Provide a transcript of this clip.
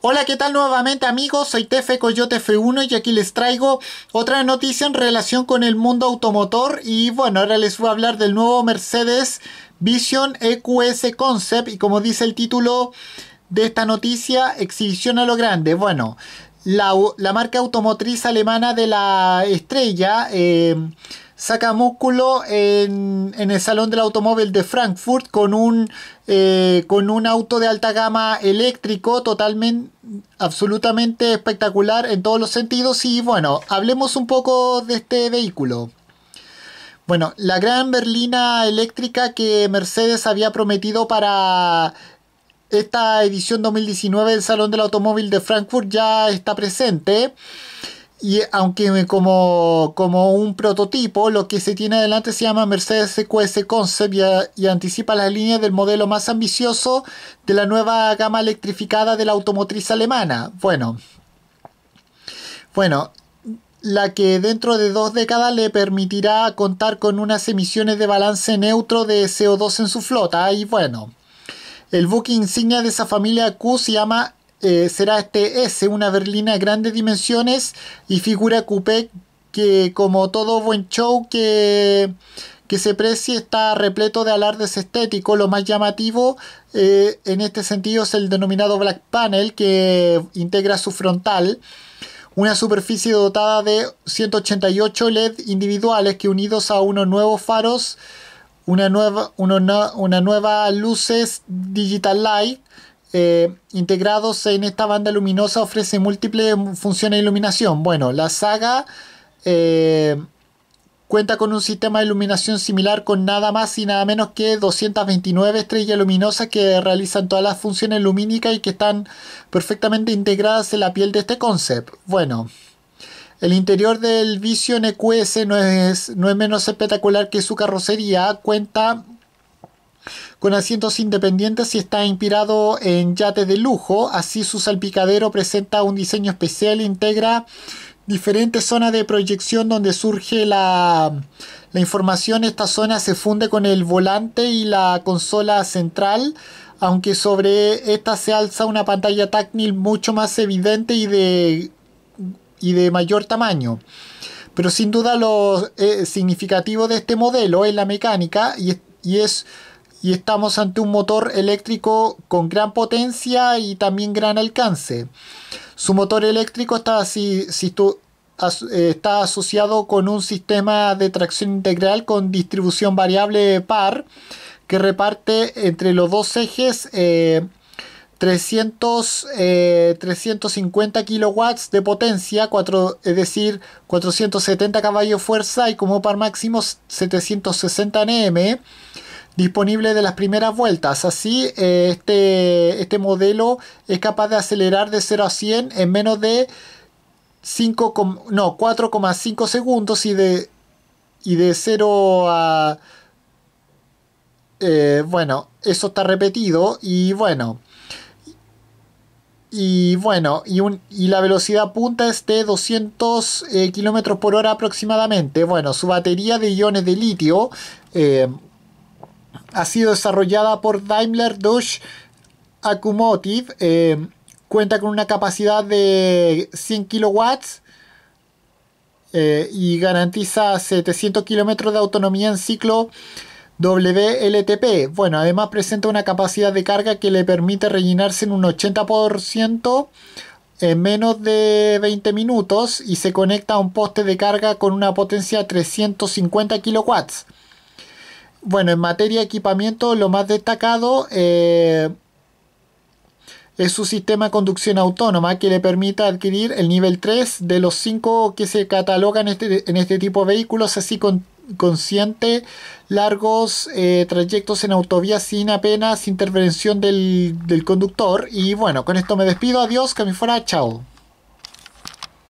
Hola, ¿qué tal nuevamente amigos? Soy Tefe Coyote F1 y aquí les traigo otra noticia en relación con el mundo automotor y bueno, ahora les voy a hablar del nuevo Mercedes Vision EQS Concept y como dice el título de esta noticia, exhibición a lo grande. Bueno, la, marca automotriz alemana de la estrella... Eh, Sacamúsculo en, el Salón del Automóvil de Frankfurt con un, eh, con un auto de alta gama eléctrico totalmente, absolutamente espectacular en todos los sentidos. Y bueno, hablemos un poco de este vehículo. Bueno, la gran berlina eléctrica que Mercedes había prometido para esta edición 2019 del Salón del Automóvil de Frankfurt ya está presente. Y aunque como, como un prototipo, lo que se tiene adelante se llama Mercedes EQS Concept y, anticipa las líneas del modelo más ambicioso de la nueva gama electrificada de la automotriz alemana. Bueno, bueno, la que dentro de dos décadas le permitirá contar con unas emisiones de balance neutro de CO2 en su flota. Y bueno, el buque insignia de esa familia Q se llama eh, será este S, e, una berlina de grandes dimensiones y figura coupé que como todo buen show que, que se precie está repleto de alardes estéticos. Lo más llamativo eh, en este sentido es el denominado Black Panel que integra su frontal. Una superficie dotada de 188 LED individuales que unidos a unos nuevos faros, una nueva, una nueva luces Digital Light eh, integrados en esta banda luminosa ofrece múltiples funciones de iluminación. Bueno, la saga eh, cuenta con un sistema de iluminación similar con nada más y nada menos que 229 estrellas luminosas que realizan todas las funciones lumínicas y que están perfectamente integradas en la piel de este concept. Bueno. El interior del Vision EQS no es, no es menos espectacular que su carrocería. Cuenta con asientos independientes y está inspirado en yates de lujo. Así su salpicadero presenta un diseño especial e integra diferentes zonas de proyección donde surge la, información. Esta zona se funde con el volante y la consola central aunque sobre esta se alza una pantalla táctil mucho más evidente y de, y de mayor tamaño. Pero sin duda lo eh, significativo de este modelo es la mecánica y, y es y estamos ante un motor eléctrico con gran potencia y también gran alcance. Su motor eléctrico está, eh, está asociado con un sistema de tracción integral con distribución variable par que reparte entre los dos ejes 300, 350 kW de potencia, es decir, 470 caballos fuerza y como par máximo 760 Nm disponible de las primeras vueltas. Así, eh, este, este modelo es capaz de acelerar de 0 a 100 en menos de 4,5 segundos y de, de 0 a... Eh, bueno, eso está repetido y bueno. Y bueno, y, la velocidad punta es de 200 eh, km por hora aproximadamente. Bueno, su batería de iones de litio ha sido desarrollada por Daimler Dodge Acumotive. Eh, cuenta con una capacidad de 100 kilowatts eh, y garantiza 700 kilómetros de autonomía en ciclo WLTP. Bueno, además presenta una capacidad de carga que le permite rellenarse en un 80% en menos de 20 minutos y se conecta a un poste de carga con una potencia de 350 kilowatts. Bueno, en materia de equipamiento, lo más destacado eh, es su sistema de conducción autónoma que le permite adquirir el nivel 3 de los 5 que se catalogan este, en este tipo de vehículos, así con consciente largos eh, trayectos en autovía sin apenas intervención del, conductor. Y bueno, con esto me despido. Adiós, que me fuera. Chao.